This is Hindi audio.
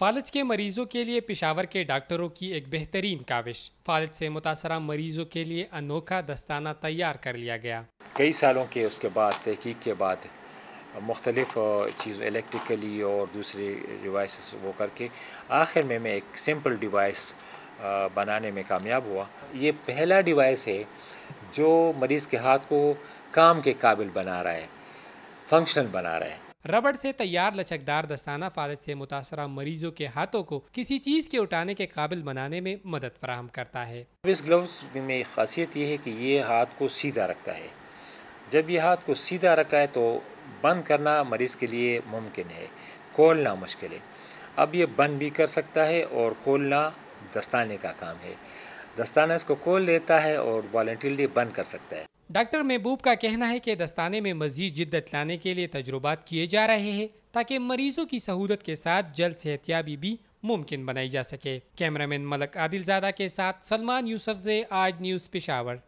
फालज के मरीजों के लिए पिशावर के डॉक्टरों की एक बेहतरीन काविश फालज से मुतासर मरीजों के लिए अनोखा दस्ताना तैयार कर लिया गया कई सालों के उसके बाद तहकीक के बाद मुख्तलिफ चीज़ इलेक्ट्रिकली और दूसरे डिवाइस वो करके आखिर में मैं एक सिंपल डिवाइस बनाने में कामयाब हुआ ये पहला डिवाइस है जो मरीज़ के हाथ को काम के काबिल बना रहा है फंक्शनल बना रहा है रबड़ से तैयार लचकदार दस्ताना फालज से मुतासरा मरीजों के हाथों को किसी चीज़ के उठाने के काबिल बनाने में मदद फराहम करता है इस ग्लव्स में एक खासियत यह है कि ये हाथ को सीधा रखता है जब ये हाथ को सीधा रखा है तो बंद करना मरीज़ के लिए मुमकिन है खोलना मुश्किल है अब ये बंद भी कर सकता है और खोलना दस्ताने का काम है दस्ताना इसको खोल लेता है और वॉल्टरली बंद कर सकता है डॉक्टर महबूब का कहना है कि दस्ताने में मजीद जिद्दत लाने के लिए तजुर्बात किए जा रहे हैं ताकि मरीजों की सहूलत के साथ जल्द सेहतियाबी भी मुमकिन बनाई जा सके कैमरामैन मलक आदिलजादा के साथ सलमान यूसफ से आज न्यूज़ पिशावर